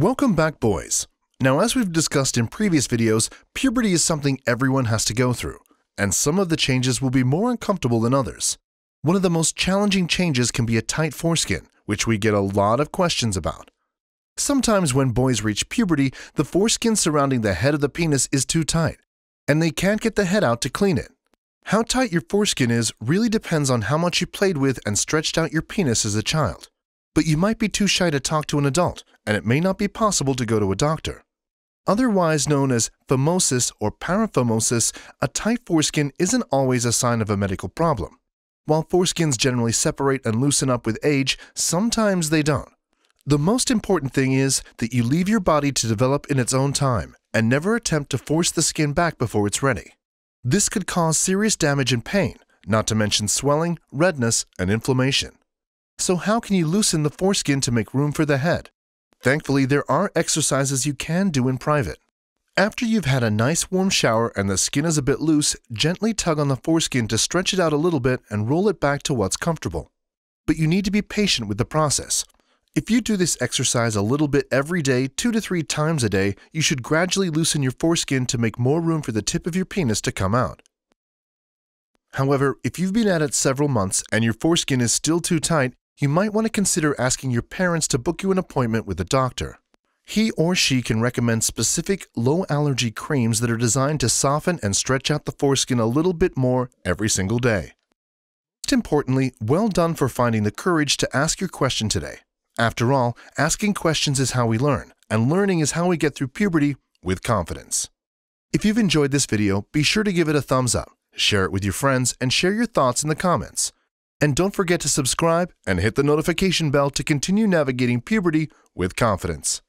Welcome back, boys. Now, as we've discussed in previous videos, puberty is something everyone has to go through, and some of the changes will be more uncomfortable than others. One of the most challenging changes can be a tight foreskin, which we get a lot of questions about. Sometimes when boys reach puberty, the foreskin surrounding the head of the penis is too tight, and they can't get the head out to clean it. How tight your foreskin is really depends on how much you played with and stretched out your penis as a child but you might be too shy to talk to an adult, and it may not be possible to go to a doctor. Otherwise known as phimosis or paraphimosis, a tight foreskin isn't always a sign of a medical problem. While foreskins generally separate and loosen up with age, sometimes they don't. The most important thing is that you leave your body to develop in its own time and never attempt to force the skin back before it's ready. This could cause serious damage and pain, not to mention swelling, redness, and inflammation. So, how can you loosen the foreskin to make room for the head? Thankfully, there are exercises you can do in private. After you've had a nice warm shower and the skin is a bit loose, gently tug on the foreskin to stretch it out a little bit and roll it back to what's comfortable. But you need to be patient with the process. If you do this exercise a little bit every day, two to three times a day, you should gradually loosen your foreskin to make more room for the tip of your penis to come out. However, if you've been at it several months and your foreskin is still too tight, you might want to consider asking your parents to book you an appointment with a doctor. He or she can recommend specific low allergy creams that are designed to soften and stretch out the foreskin a little bit more every single day. Most importantly, well done for finding the courage to ask your question today. After all, asking questions is how we learn, and learning is how we get through puberty with confidence. If you've enjoyed this video, be sure to give it a thumbs up, share it with your friends, and share your thoughts in the comments. And don't forget to subscribe and hit the notification bell to continue navigating puberty with confidence.